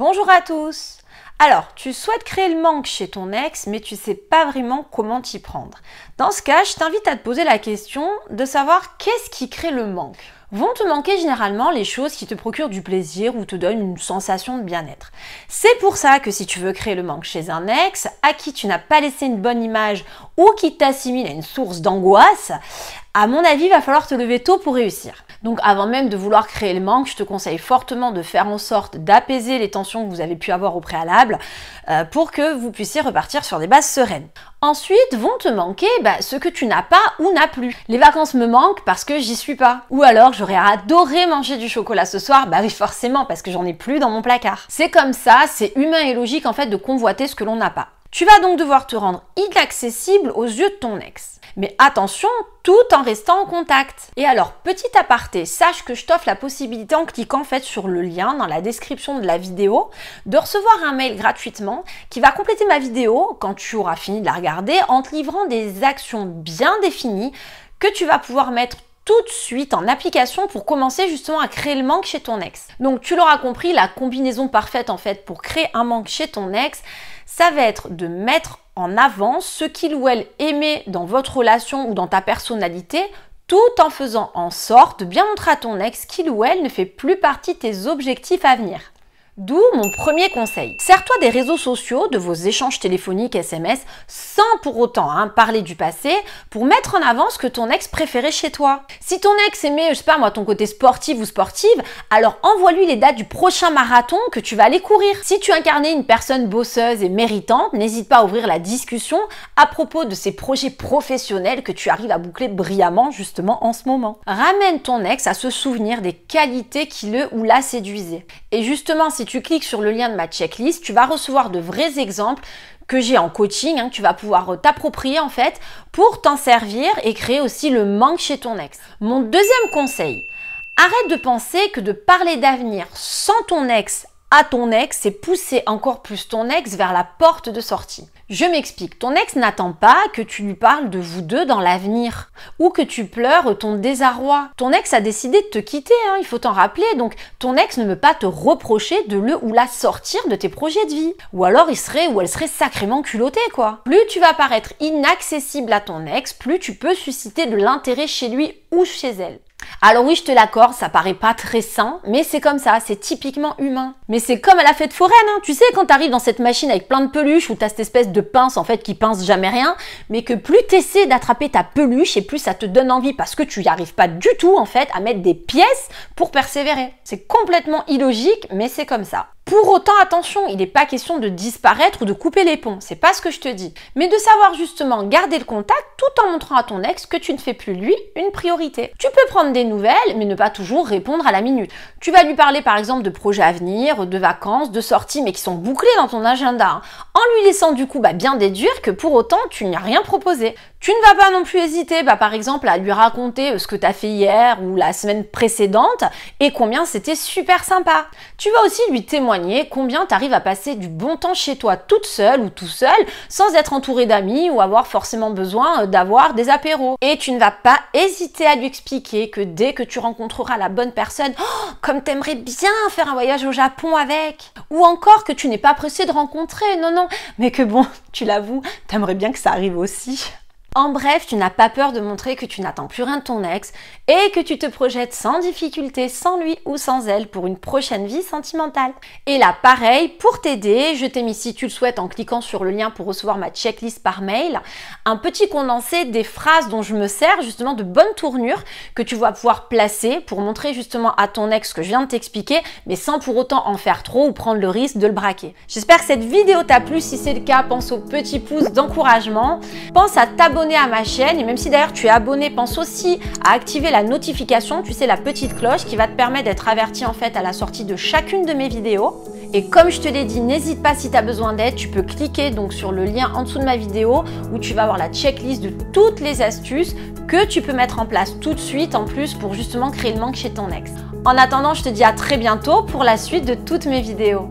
Bonjour à tous alors, tu souhaites créer le manque chez ton ex, mais tu ne sais pas vraiment comment t'y prendre. Dans ce cas, je t'invite à te poser la question de savoir qu'est-ce qui crée le manque. Vont te manquer généralement les choses qui te procurent du plaisir ou te donnent une sensation de bien-être. C'est pour ça que si tu veux créer le manque chez un ex, à qui tu n'as pas laissé une bonne image ou qui t'assimile à une source d'angoisse, à mon avis, il va falloir te lever tôt pour réussir. Donc avant même de vouloir créer le manque, je te conseille fortement de faire en sorte d'apaiser les tensions que vous avez pu avoir au préalable euh, pour que vous puissiez repartir sur des bases sereines. Ensuite vont te manquer bah, ce que tu n'as pas ou n'as plus. Les vacances me manquent parce que j'y suis pas. Ou alors j'aurais adoré manger du chocolat ce soir, bah oui forcément parce que j'en ai plus dans mon placard. C'est comme ça, c'est humain et logique en fait de convoiter ce que l'on n'a pas. Tu vas donc devoir te rendre inaccessible aux yeux de ton ex. Mais attention, tout en restant en contact. Et alors, petit aparté, sache que je t'offre la possibilité en cliquant en fait sur le lien dans la description de la vidéo de recevoir un mail gratuitement qui va compléter ma vidéo quand tu auras fini de la regarder en te livrant des actions bien définies que tu vas pouvoir mettre tout de suite en application pour commencer justement à créer le manque chez ton ex. Donc tu l'auras compris, la combinaison parfaite en fait pour créer un manque chez ton ex, ça va être de mettre en avant ce qu'il ou elle aimait dans votre relation ou dans ta personnalité, tout en faisant en sorte de bien montrer à ton ex qu'il ou elle ne fait plus partie de tes objectifs à venir. D'où mon premier conseil. Sers-toi des réseaux sociaux, de vos échanges téléphoniques, SMS, sans pour autant hein, parler du passé, pour mettre en avant ce que ton ex préférait chez toi. Si ton ex aimait, je sais pas moi, ton côté sportif ou sportive, alors envoie-lui les dates du prochain marathon que tu vas aller courir. Si tu incarnais une personne bosseuse et méritante, n'hésite pas à ouvrir la discussion à propos de ces projets professionnels que tu arrives à boucler brillamment justement en ce moment. Ramène ton ex à se souvenir des qualités qui le ou la séduisaient. Et justement, si tu cliques sur le lien de ma checklist, tu vas recevoir de vrais exemples que j'ai en coaching, hein, tu vas pouvoir euh, t'approprier en fait pour t'en servir et créer aussi le manque chez ton ex. Mon deuxième conseil, arrête de penser que de parler d'avenir sans ton ex à ton ex, c'est pousser encore plus ton ex vers la porte de sortie. Je m'explique, ton ex n'attend pas que tu lui parles de vous deux dans l'avenir, ou que tu pleures ton désarroi. Ton ex a décidé de te quitter, hein, il faut t'en rappeler, donc ton ex ne veut pas te reprocher de le ou la sortir de tes projets de vie. Ou alors il serait ou elle serait sacrément culottée, quoi. Plus tu vas paraître inaccessible à ton ex, plus tu peux susciter de l'intérêt chez lui ou chez elle. Alors oui, je te l'accorde, ça paraît pas très sain, mais c'est comme ça, c'est typiquement humain. Mais c'est comme à la fête foraine, hein. tu sais, quand t'arrives dans cette machine avec plein de peluches où t'as cette espèce de pince en fait qui pince jamais rien, mais que plus t'essaies d'attraper ta peluche et plus ça te donne envie parce que tu n'y arrives pas du tout en fait à mettre des pièces pour persévérer. C'est complètement illogique, mais c'est comme ça. Pour autant, attention, il n'est pas question de disparaître ou de couper les ponts, c'est pas ce que je te dis. Mais de savoir justement garder le contact tout en montrant à ton ex que tu ne fais plus lui une priorité. Tu peux prendre des nouvelles, mais ne pas toujours répondre à la minute. Tu vas lui parler par exemple de projets à venir, de vacances, de sorties, mais qui sont bouclés dans ton agenda, hein. en lui laissant du coup bah, bien déduire que pour autant tu n'y as rien proposé. Tu ne vas pas non plus hésiter bah, par exemple à lui raconter euh, ce que tu as fait hier ou la semaine précédente et combien c'était super sympa. Tu vas aussi lui témoigner combien tu arrives à passer du bon temps chez toi toute seule ou tout seul sans être entouré d'amis ou avoir forcément besoin euh, d'avoir des apéros. Et tu ne vas pas hésiter à lui expliquer que dès que tu rencontreras la bonne personne, oh, comme t'aimerais bien faire un voyage au Japon avec. Ou encore que tu n'es pas pressé de rencontrer, non, non, mais que bon, tu l'avoues, t'aimerais bien que ça arrive aussi. En bref, tu n'as pas peur de montrer que tu n'attends plus rien de ton ex et que tu te projettes sans difficulté, sans lui ou sans elle pour une prochaine vie sentimentale. Et là, pareil, pour t'aider, je t'ai mis, si tu le souhaites, en cliquant sur le lien pour recevoir ma checklist par mail, un petit condensé des phrases dont je me sers, justement de bonnes tournures que tu vas pouvoir placer pour montrer justement à ton ex ce que je viens de t'expliquer, mais sans pour autant en faire trop ou prendre le risque de le braquer. J'espère que cette vidéo t'a plu. Si c'est le cas, pense au petit pouce d'encouragement. Pense à t'abonner à ma chaîne et même si d'ailleurs tu es abonné, pense aussi à activer la notification, tu sais la petite cloche qui va te permettre d'être averti en fait à la sortie de chacune de mes vidéos. Et comme je te l'ai dit, n'hésite pas si tu as besoin d'aide, tu peux cliquer donc sur le lien en dessous de ma vidéo où tu vas avoir la checklist de toutes les astuces que tu peux mettre en place tout de suite en plus pour justement créer le manque chez ton ex. En attendant, je te dis à très bientôt pour la suite de toutes mes vidéos.